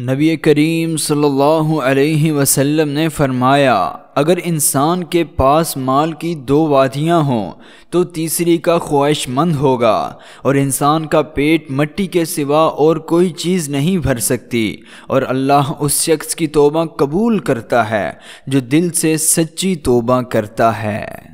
नबी करीम सल्लल्लाहु अलैहि वसल्लम ने फरमाया अगर इंसान के पास माल की दो वादियाँ हों तो तीसरी का ख्वाहिशमंद होगा और इंसान का पेट मट्टी के सिवा और कोई चीज़ नहीं भर सकती और अल्लाह उस शख्स की तोबा कबूल करता है जो दिल से सच्ची तोबा करता है